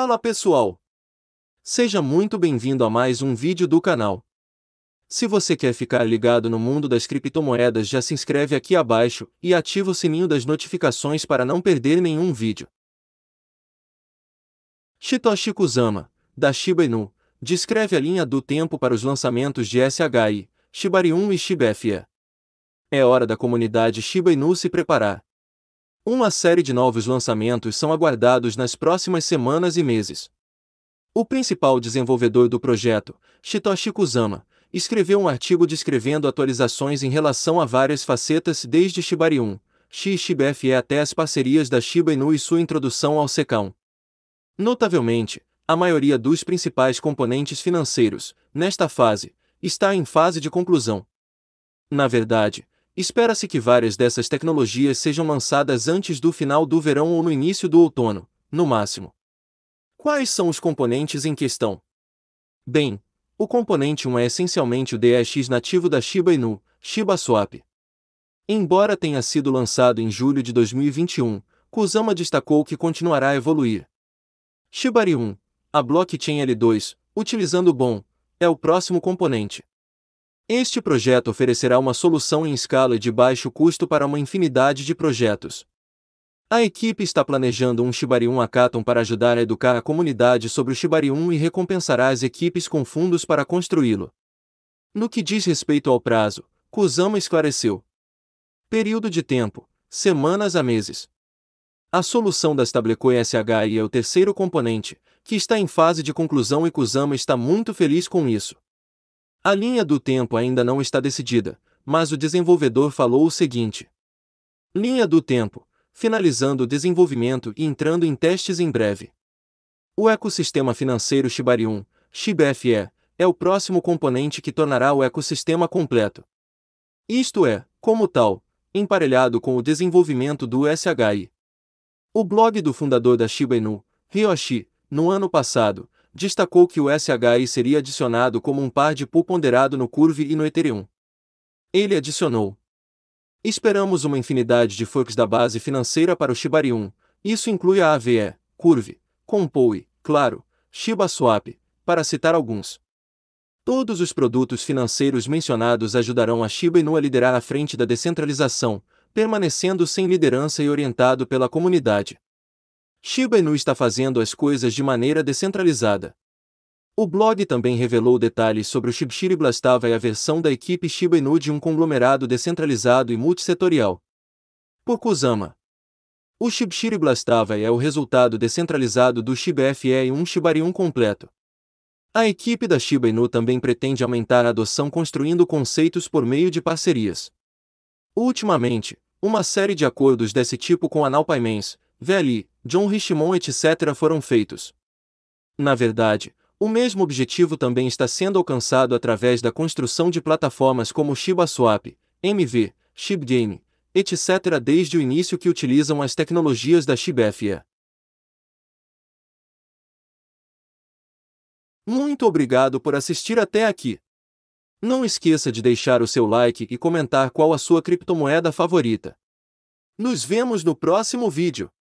Fala pessoal! Seja muito bem-vindo a mais um vídeo do canal. Se você quer ficar ligado no mundo das criptomoedas já se inscreve aqui abaixo e ativa o sininho das notificações para não perder nenhum vídeo. Shitoshi Kusama, da Shiba Inu, descreve a linha do tempo para os lançamentos de SHI, Shibarium e Shibefia. É hora da comunidade Shiba Inu se preparar. Uma série de novos lançamentos são aguardados nas próximas semanas e meses. O principal desenvolvedor do projeto, Shitoshi Kusama, escreveu um artigo descrevendo atualizações em relação a várias facetas desde Shibari 1, XShibaFE até as parcerias da Shiba Inu e sua introdução ao SECAM. Notavelmente, a maioria dos principais componentes financeiros, nesta fase, está em fase de conclusão. Na verdade, Espera-se que várias dessas tecnologias sejam lançadas antes do final do verão ou no início do outono, no máximo. Quais são os componentes em questão? Bem, o componente 1 é essencialmente o DEX nativo da Shiba Inu, Shiba Swap. Embora tenha sido lançado em julho de 2021, Kusama destacou que continuará a evoluir. Shibari 1, a blockchain L2, utilizando o BOM, é o próximo componente. Este projeto oferecerá uma solução em escala e de baixo custo para uma infinidade de projetos. A equipe está planejando um Shibarium Hackathon para ajudar a educar a comunidade sobre o Shibarium e recompensará as equipes com fundos para construí-lo. No que diz respeito ao prazo, Kusama esclareceu. Período de tempo, semanas a meses. A solução das Stablecoin SHI é o terceiro componente, que está em fase de conclusão e Kusama está muito feliz com isso. A linha do tempo ainda não está decidida, mas o desenvolvedor falou o seguinte: Linha do tempo, finalizando o desenvolvimento e entrando em testes em breve. O ecossistema financeiro Shibarium, ShibFE, é o próximo componente que tornará o ecossistema completo. Isto é, como tal, emparelhado com o desenvolvimento do SHI. O blog do fundador da Shiba Inu, Ryoshi, no ano passado, destacou que o SHI seria adicionado como um par de pool ponderado no Curve e no Ethereum. Ele adicionou. Esperamos uma infinidade de forks da base financeira para o Shibarium, isso inclui a AVE, Curve, Compoe, claro, ShibaSwap, para citar alguns. Todos os produtos financeiros mencionados ajudarão a Shiba Inu a liderar à frente da descentralização, permanecendo sem liderança e orientado pela comunidade. Shiba Inu está fazendo as coisas de maneira descentralizada. O blog também revelou detalhes sobre o Shibshiri Blastava e a versão da equipe Shiba Inu de um conglomerado descentralizado e multissetorial. Por Kusama. O Shibshiri Blastava é o resultado descentralizado do Shiba FE e um Shibarium completo. A equipe da Shiba Inu também pretende aumentar a adoção construindo conceitos por meio de parcerias. Ultimamente, uma série de acordos desse tipo com a Nalpayments, VLI, John Richmond etc. foram feitos. Na verdade, o mesmo objetivo também está sendo alcançado através da construção de plataformas como ShibaSwap, MV, Shibgame, etc. desde o início que utilizam as tecnologias da ShibFE. Muito obrigado por assistir até aqui. Não esqueça de deixar o seu like e comentar qual a sua criptomoeda favorita. Nos vemos no próximo vídeo.